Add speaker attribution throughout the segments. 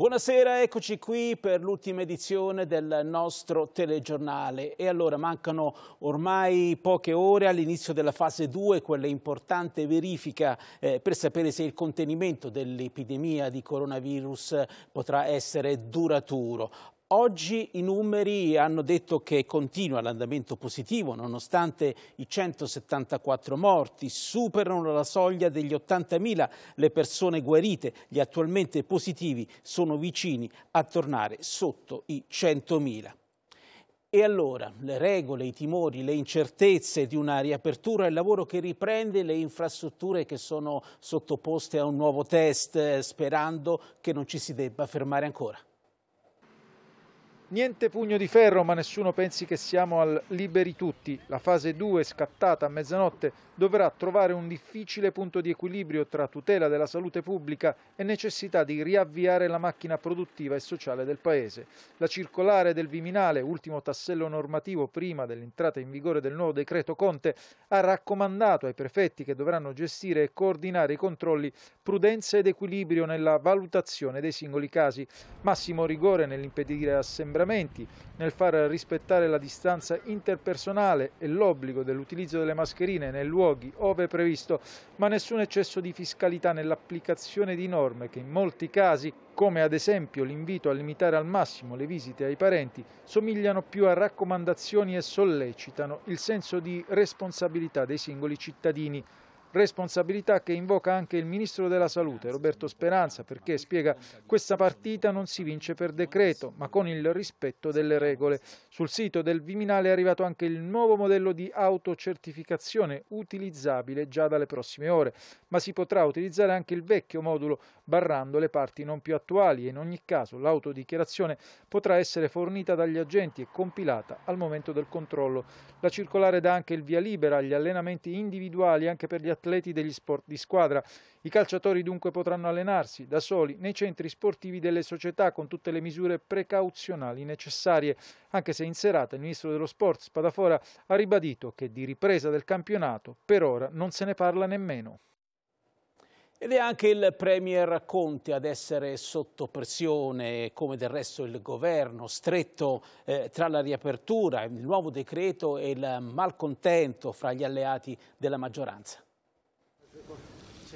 Speaker 1: Buonasera, eccoci qui per l'ultima edizione del nostro telegiornale. E allora mancano ormai poche ore all'inizio della fase 2, quella importante verifica eh, per sapere se il contenimento dell'epidemia di coronavirus potrà essere duraturo. Oggi i numeri hanno detto che continua l'andamento positivo nonostante i 174 morti, superano la soglia degli 80.000 le persone guarite, gli attualmente positivi sono vicini a tornare sotto i 100.000. E allora le regole, i timori, le incertezze di una riapertura il lavoro che riprende le infrastrutture che sono sottoposte a un nuovo test eh, sperando che non ci si debba fermare ancora.
Speaker 2: Niente pugno di ferro, ma nessuno pensi che siamo al liberi tutti. La fase 2, scattata a mezzanotte, dovrà trovare un difficile punto di equilibrio tra tutela della salute pubblica e necessità di riavviare la macchina produttiva e sociale del Paese. La circolare del Viminale, ultimo tassello normativo prima dell'entrata in vigore del nuovo decreto Conte, ha raccomandato ai prefetti che dovranno gestire e coordinare i controlli prudenza ed equilibrio nella valutazione dei singoli casi, massimo rigore nell'impedire assembramenti assembramenti, nel far rispettare la distanza interpersonale e l'obbligo dell'utilizzo delle mascherine nei luoghi ove previsto, ma nessun eccesso di fiscalità nell'applicazione di norme che in molti casi come ad esempio l'invito a limitare al massimo le visite ai parenti, somigliano più a raccomandazioni e sollecitano il senso di responsabilità dei singoli cittadini responsabilità che invoca anche il Ministro della Salute, Roberto Speranza, perché spiega questa partita non si vince per decreto, ma con il rispetto delle regole. Sul sito del Viminale è arrivato anche il nuovo modello di autocertificazione utilizzabile già dalle prossime ore, ma si potrà utilizzare anche il vecchio modulo barrando le parti non più attuali e in ogni caso l'autodichiarazione potrà essere fornita dagli agenti e compilata al momento del controllo. La circolare dà anche il via libera agli allenamenti individuali anche per gli attivisti atleti degli sport di squadra. I calciatori dunque potranno allenarsi da soli nei centri sportivi delle società con tutte le misure precauzionali necessarie, anche se in serata il ministro dello sport Spadafora ha ribadito che di ripresa del campionato per ora non se ne parla nemmeno.
Speaker 1: Ed è anche il Premier Conte ad essere sotto pressione, come del resto il governo, stretto eh, tra la riapertura, il nuovo decreto e il malcontento fra gli alleati della maggioranza.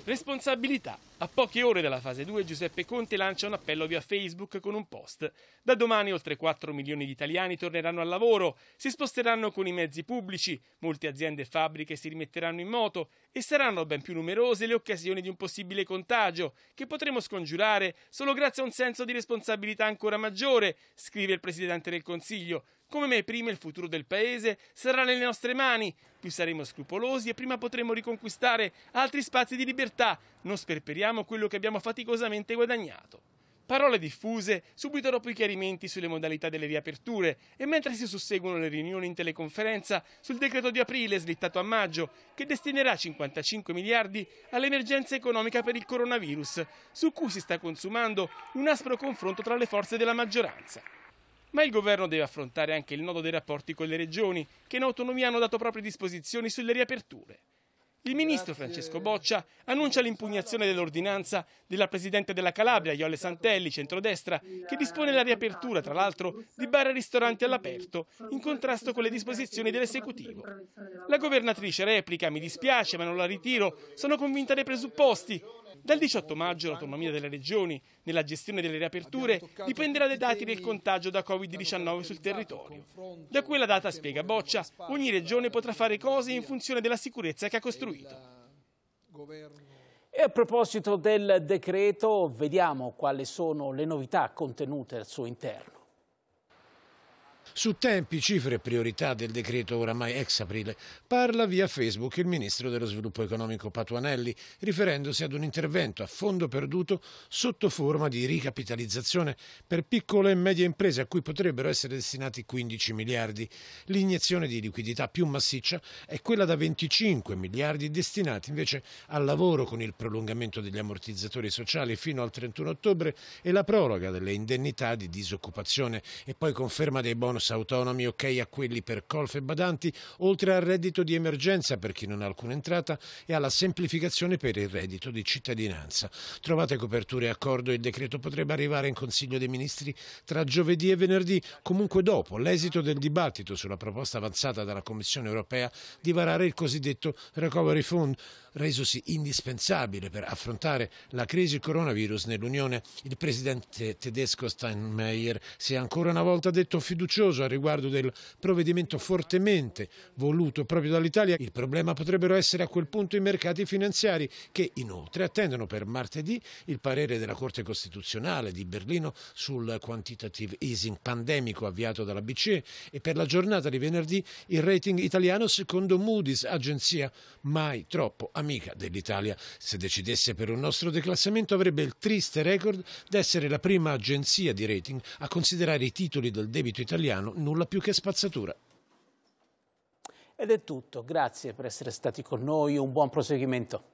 Speaker 3: Responsabilità. A poche ore dalla fase 2 Giuseppe Conte lancia un appello via Facebook con un post. Da domani oltre 4 milioni di italiani torneranno al lavoro, si sposteranno con i mezzi pubblici, molte aziende e fabbriche si rimetteranno in moto e saranno ben più numerose le occasioni di un possibile contagio che potremo scongiurare solo grazie a un senso di responsabilità ancora maggiore, scrive il Presidente del Consiglio, come mai prima il futuro del paese sarà nelle nostre mani, più saremo scrupolosi e prima potremo riconquistare altri spazi di libertà, non sperperiamo quello che abbiamo faticosamente guadagnato. Parole diffuse subito dopo i chiarimenti sulle modalità delle riaperture e mentre si susseguono le riunioni in teleconferenza sul decreto di aprile slittato a maggio che destinerà 55 miliardi all'emergenza economica per il coronavirus, su cui si sta consumando un aspro confronto tra le forze della maggioranza. Ma il governo deve affrontare anche il nodo dei rapporti con le regioni, che in autonomia hanno dato proprie disposizioni sulle riaperture. Il ministro Francesco Boccia annuncia l'impugnazione dell'ordinanza della presidente della Calabria, Iole Santelli, centrodestra, che dispone la riapertura, tra l'altro, di bar e ristoranti all'aperto, in contrasto con le disposizioni dell'esecutivo. La governatrice replica, mi dispiace ma non la ritiro, sono convinta dei presupposti, dal 18 maggio l'autonomia delle regioni nella gestione delle riaperture dipenderà dai dati del contagio da Covid-19 sul territorio. Da quella data, spiega Boccia, ogni regione potrà fare cose in funzione della sicurezza che ha costruito.
Speaker 1: E a proposito del decreto, vediamo quali sono le novità contenute al suo interno.
Speaker 4: Su tempi, cifre e priorità del decreto oramai ex aprile parla via Facebook il ministro dello sviluppo economico Patuanelli, riferendosi ad un intervento a fondo perduto sotto forma di ricapitalizzazione per piccole e medie imprese a cui potrebbero essere destinati 15 miliardi. L'iniezione di liquidità più massiccia è quella da 25 miliardi destinati invece al lavoro con il prolungamento degli ammortizzatori sociali fino al 31 ottobre e la proroga delle indennità di disoccupazione e poi conferma dei bonus bonus autonomi ok a quelli per colf e badanti, oltre al reddito di emergenza per chi non ha alcuna entrata e alla semplificazione per il reddito di cittadinanza. Trovate coperture e accordo, il decreto potrebbe arrivare in Consiglio dei Ministri tra giovedì e venerdì, comunque dopo l'esito del dibattito sulla proposta avanzata dalla Commissione europea di varare il cosiddetto Recovery Fund, resosi indispensabile per affrontare la crisi coronavirus nell'Unione. Il presidente tedesco Steinmeier si è ancora una volta detto fiducioso a riguardo del provvedimento fortemente voluto proprio dall'Italia. Il problema potrebbero essere a quel punto i mercati finanziari che inoltre attendono per martedì il parere della Corte Costituzionale di Berlino sul quantitative easing pandemico avviato dalla BCE e per la giornata di venerdì il rating italiano secondo Moody's, agenzia mai troppo amica amica dell'Italia. Se decidesse per un nostro declassamento avrebbe il triste record di essere la prima agenzia di rating a considerare i titoli del debito italiano nulla più che spazzatura.
Speaker 1: Ed è tutto, grazie per essere stati con noi, un buon proseguimento.